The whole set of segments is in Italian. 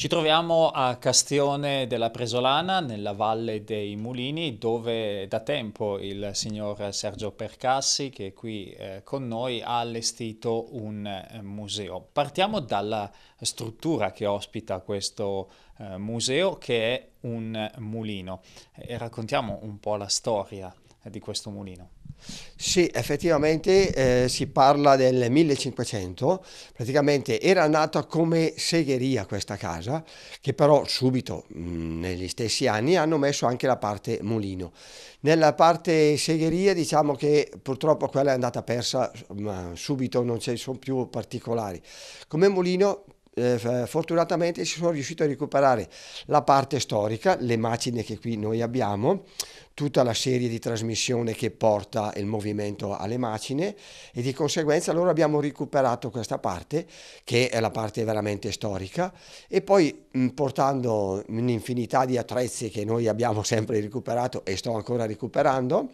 Ci troviamo a Castione della Presolana, nella Valle dei Mulini, dove da tempo il signor Sergio Percassi, che è qui eh, con noi, ha allestito un eh, museo. Partiamo dalla struttura che ospita questo eh, museo, che è un mulino, e raccontiamo un po' la storia di questo mulino. Sì, effettivamente eh, si parla del 1500, praticamente era nata come segheria questa casa, che però subito mh, mm, negli stessi anni hanno messo anche la parte mulino. Nella parte segheria diciamo che purtroppo quella è andata persa mh, subito, non ci sono più particolari. Come mulino eh, fortunatamente si sono riusciti a recuperare la parte storica, le macine che qui noi abbiamo, tutta la serie di trasmissione che porta il movimento alle macine e di conseguenza loro abbiamo recuperato questa parte che è la parte veramente storica e poi mh, portando un'infinità di attrezzi che noi abbiamo sempre recuperato e sto ancora recuperando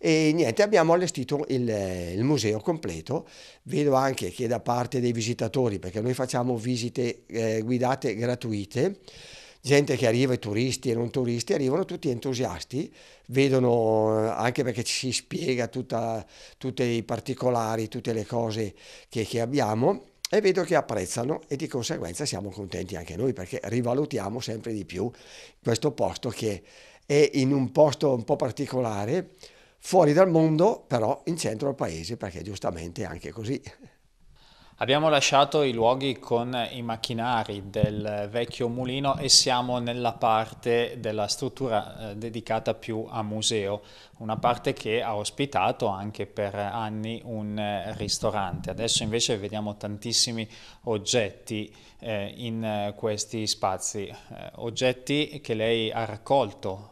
e niente, abbiamo allestito il, il museo completo. Vedo anche che da parte dei visitatori, perché noi facciamo visite eh, guidate gratuite, gente che arriva, i turisti e non turisti, arrivano tutti entusiasti, vedono eh, anche perché ci si spiega tutta, tutti i particolari, tutte le cose che, che abbiamo e vedo che apprezzano e di conseguenza siamo contenti anche noi perché rivalutiamo sempre di più questo posto che è in un posto un po' particolare fuori dal mondo, però in centro al paese, perché giustamente è anche così. Abbiamo lasciato i luoghi con i macchinari del vecchio mulino e siamo nella parte della struttura eh, dedicata più a museo, una parte che ha ospitato anche per anni un eh, ristorante. Adesso invece vediamo tantissimi oggetti eh, in questi spazi, oggetti che lei ha raccolto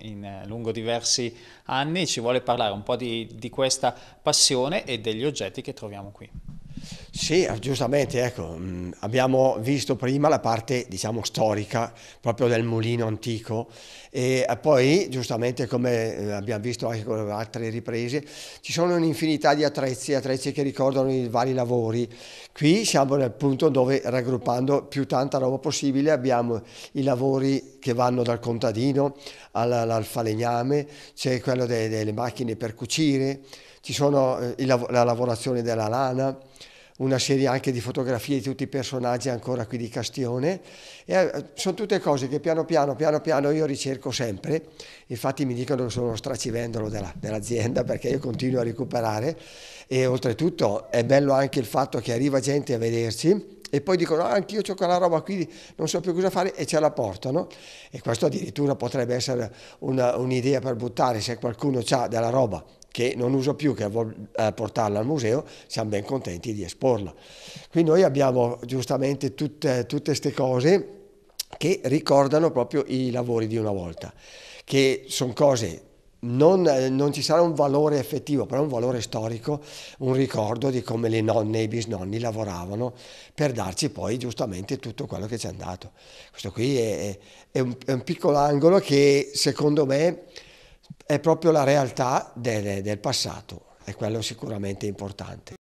in, lungo diversi anni, ci vuole parlare un po' di, di questa passione e degli oggetti che troviamo qui. Sì, giustamente, ecco, mm, abbiamo visto prima la parte diciamo, storica proprio del mulino antico e eh, poi giustamente come eh, abbiamo visto anche con altre riprese ci sono un'infinità di attrezzi, attrezzi che ricordano i vari lavori. Qui siamo nel punto dove raggruppando più tanta roba possibile abbiamo i lavori che vanno dal contadino al, falegname, c'è quello delle macchine per cucire, ci sono eh, la lavorazione della lana, una serie anche di fotografie di tutti i personaggi ancora qui di Castione. E eh, sono tutte cose che piano piano, piano piano io ricerco sempre. Infatti mi dicono che sono uno stracivendolo della, dell'azienda perché io continuo a recuperare. E oltretutto è bello anche il fatto che arriva gente a vederci e poi dicono ah, anch'io ho quella roba qui, non so più cosa fare e ce la portano e questo addirittura potrebbe essere una, un'idea per buttare se qualcuno ha della roba che non uso più che a eh, portarla al museo, siamo ben contenti di esporla. Qui noi abbiamo giustamente tutte, tutte queste cose che ricordano proprio i lavori di una volta, che sono cose non, eh, non, ci sarà un valore effettivo, però un valore storico, un ricordo di come le nonne e i bisnonni lavoravano per darci poi giustamente tutto quello che ci è andato. Questo qui è, è, un, è un piccolo angolo che secondo me è proprio la realtà del, del passato, è quello sicuramente importante.